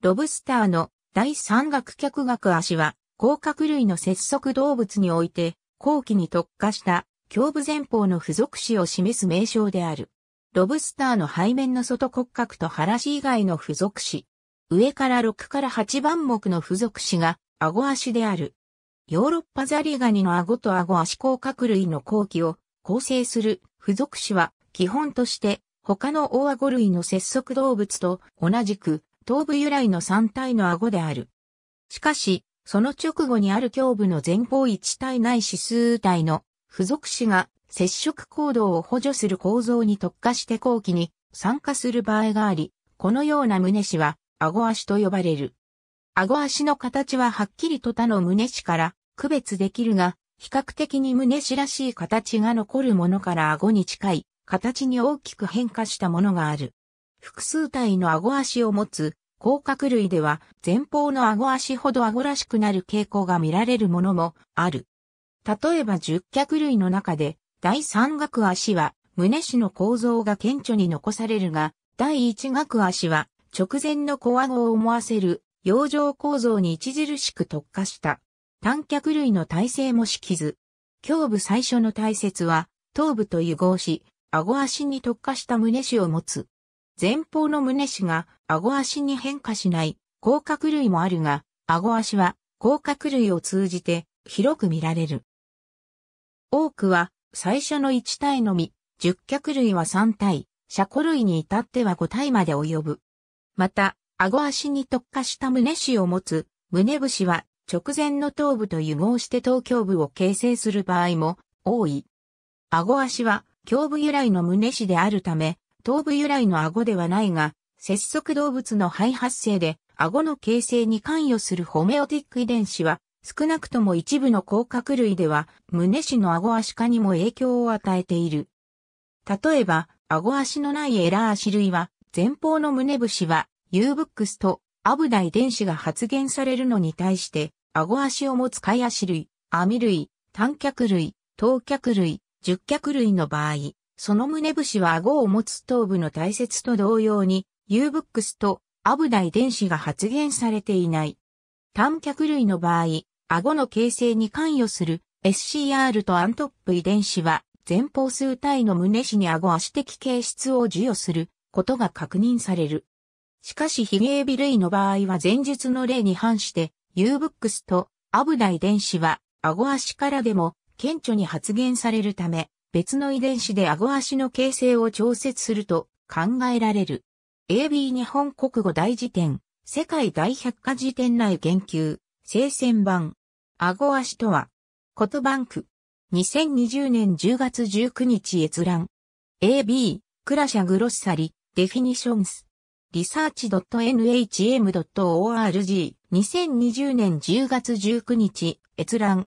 ロブスターの第三学脚学足は、甲殻類の節足動物において、後期に特化した胸部前方の付属詞を示す名称である。ロブスターの背面の外骨格と腹足以外の付属詞。上から6から8番目の付属詞が顎足である。ヨーロッパザリガニの顎と顎足甲殻類の後期を構成する付属詞は基本として他の大顎類の節足動物と同じく頭部由来の3体の顎である。しかし、その直後にある胸部の前方1体ない指数体の付属子が接触行動を補助する構造に特化して後期に参加する場合があり、このような胸子は顎足と呼ばれる。顎足の形ははっきりと他の胸子から区別できるが、比較的に胸子らしい形が残るものから顎に近い形に大きく変化したものがある。複数体の顎足を持つ、甲殻類では前方の顎足ほど顎らしくなる傾向が見られるものもある。例えば十脚類の中で第三角足は胸肢の構造が顕著に残されるが、第一角足は直前の小顎を思わせる養生構造に著しく特化した。単脚類の体勢もきず、胸部最初の体節は頭部と融合し、顎足に特化した胸肢を持つ。前方の胸肢が顎足に変化しない甲殻類もあるが、顎足は甲殻類を通じて広く見られる。多くは最初の1体のみ、十脚類は3体、車庫類に至っては5体まで及ぶ。また、顎足に特化した胸肢を持つ胸節は直前の頭部と融合して頭胸部を形成する場合も多い。顎足は胸部由来の胸肢であるため、頭部由来の顎ではないが、節足動物の肺発生で、顎の形成に関与するホメオティック遺伝子は、少なくとも一部の甲殻類では、胸氏の顎足化にも影響を与えている。例えば、顎足のないエラー足類は、前方の胸節は、u ーブックスとアブダ遺伝子が発現されるのに対して、顎足を持つ貝足類、網類、短脚類、等脚類、十脚類の場合、その胸節は顎を持つ頭部の大切と同様に、u ーブックスとアブダイ電子が発現されていない。単脚類の場合、顎の形成に関与する SCR とアントップ遺伝子は前方数体の胸子に顎足的形質を授与することが確認される。しかしヒゲエビ類の場合は前述の例に反して u ーブックスとアブダイ電子は顎足からでも顕著に発現されるため別の遺伝子で顎足の形成を調節すると考えられる。AB 日本国語大辞典、世界大百科辞典内研究、聖戦版。顎足とは、コトバンク。2020年10月19日閲覧。AB、クラシャグロッサリ、デフィニションス。リサーチ n h m o r g 2 0 2 0年10月19日閲覧。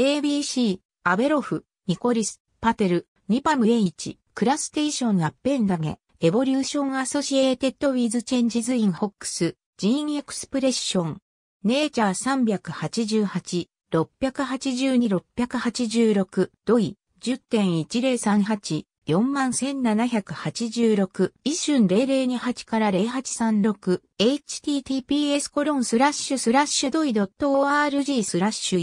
ABC、アベロフ、ニコリス、パテル、ニパム H、クラステーションアッペンダゲ、エボリューションアソシエーテッドウィズチェンジズインホックス、ジーンエクスプレッション、ネイチャー388、682、686、ドイ、10.1038、41786、一瞬0028から0836、https コロンスラッシュスラッシュドイドット .org スラッシュ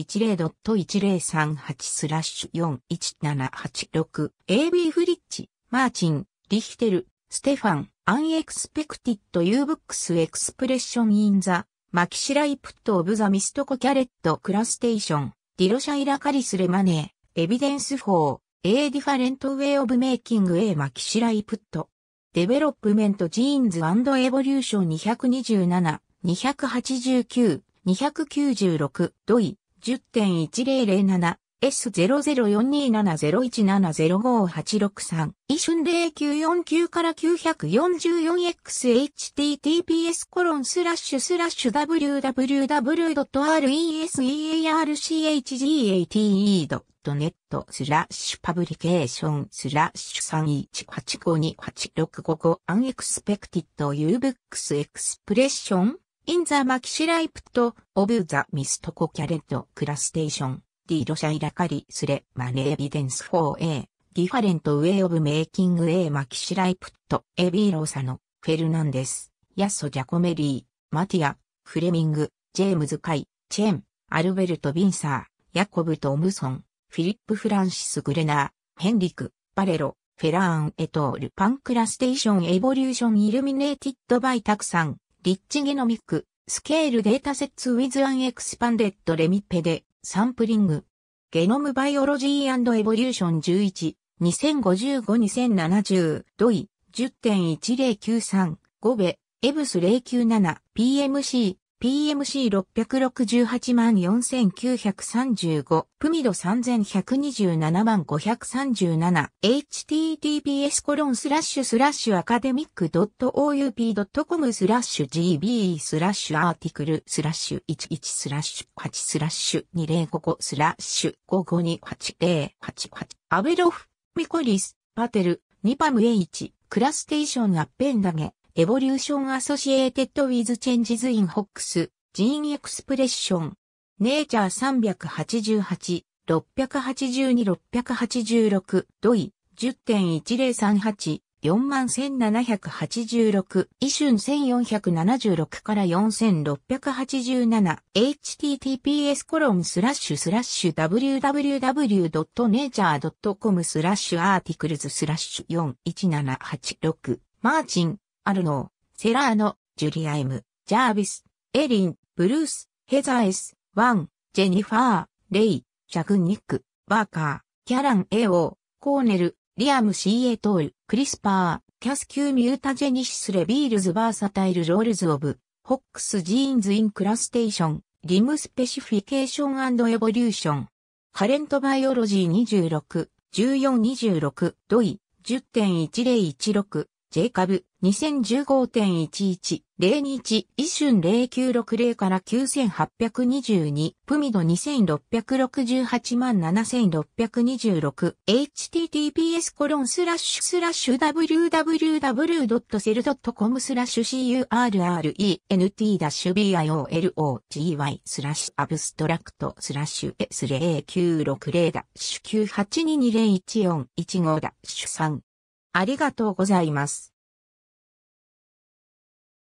10.1038スラッシュ41786、AB フリッチ、マーチン、リヒテル、ステファン、アンエクスペクティッドユーブックスエクスプレッションインザ、マキシライプットオブザミストコキャレットクラステーション、ディロシャイラカリスレマネー、エビデンスフォー A different way of making a マキシライプット。デベロップメントジーンズエボリューション227、289、296、ドイ、10.1007。S004270170586 イシュン0949から 944xhttps コロンスラッシュスラッシュ www.researchgate .net スラッシュパブリケーションスラッシュ318528655アンエクスペクティットユーブックスエクスプレッションインザマキシライプトオブザミストコキャレットクラステーションディロシャイラカリスレマネエビデンス 4A ディファレントウェイオブメイキング A マキシライプトエビーローサノフェルナンデスヤッソジャコメリーマティアフレミングジェームズ・カイ、チェン、アルベルト・ビンサー、ヤコブ・トムソン、フィリップ・フランシス・グレナー、ヘンリク、バレロ、フェラーン・エトール・パンクラステーション・エボリューション・イルミネーティッド・バイ・タクサン、リッチ・ゲノミック、スケール・データセッツ・ウィズ・アン・エクスパンデッド・レミッペで、サンプリング。ゲノム・バイオロジー・エボリューション11、2055-2070、ドイ、10.1093、ゴベ、エブス097、PMC、PMC668 万4935、プミド3127万537、https コロンスラッシュスラッシュアカデミック .oup.com スラッシュ g b スラッシュアーティクルスラッシュ11スラッシュ8スラッシュ2055スラッシュ552808アベロフ、ミコリス、パテル、ニパム H、クラステーションアッペンダゲ。エボリューションアソシエーテッドウィズチェンジズインホックス、ジーンエクスプレッション、ネイチャー388、682、686、ドイ、10.1038、41786、イシュン1476から4687、https コロンスラッシュスラッシュ www.nature.com スラッシュアーティクルズスラッシュ4178、6マーチン、アルノー、セラーノ、ジュリアイム、ジャービス、エリン、ブルース、ヘザース、ワン、ジェニファー、レイ、シャグニック、バーカー、キャラン・エオー、コーネル、リアム・ ca トール、クリスパー、キャスキュー・ミュータ・ジェニシス・レビールズ・バーサタイル・ロールズ・オブ、ホックス・ジーンズ・イン・クラステーション、リム・スペシフィケーションエボリューション。カレント・バイオロジー26、1426、ドイ、10.1016、J ェイカブ、2015.11、021、一瞬0960から9822、プミド2668万7626、https コロンスラッシュスラッシュ www.cell.com スラッシュ current-biology スラッシュアブストラクトスラッシュ s0960-98220141 5 3ありがとうございます。